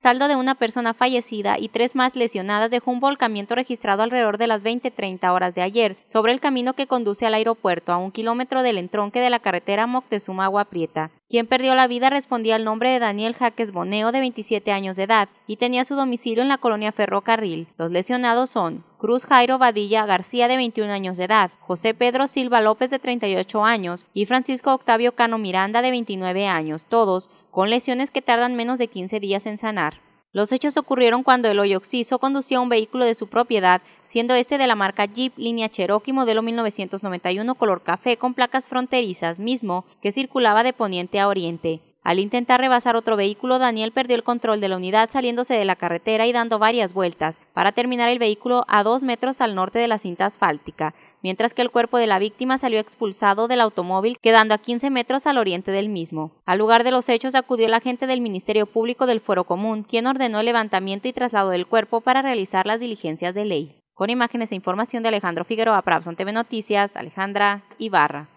saldo de una persona fallecida y tres más lesionadas dejó un volcamiento registrado alrededor de las 20.30 horas de ayer, sobre el camino que conduce al aeropuerto, a un kilómetro del entronque de la carretera Moctezuma Agua Prieta. Quien perdió la vida respondía al nombre de Daniel Jaques Boneo, de 27 años de edad, y tenía su domicilio en la colonia Ferrocarril. Los lesionados son Cruz Jairo Vadilla García de 21 años de edad, José Pedro Silva López de 38 años y Francisco Octavio Cano Miranda de 29 años, todos con lesiones que tardan menos de 15 días en sanar. Los hechos ocurrieron cuando el hoyo Oxiso conducía un vehículo de su propiedad, siendo este de la marca Jeep línea Cherokee modelo 1991 color café con placas fronterizas mismo que circulaba de poniente a oriente. Al intentar rebasar otro vehículo, Daniel perdió el control de la unidad saliéndose de la carretera y dando varias vueltas para terminar el vehículo a dos metros al norte de la cinta asfáltica, mientras que el cuerpo de la víctima salió expulsado del automóvil, quedando a 15 metros al oriente del mismo. Al lugar de los hechos acudió el agente del Ministerio Público del Fuero Común, quien ordenó el levantamiento y traslado del cuerpo para realizar las diligencias de ley. Con imágenes e información de Alejandro Figueroa para TV Noticias, Alejandra Ibarra.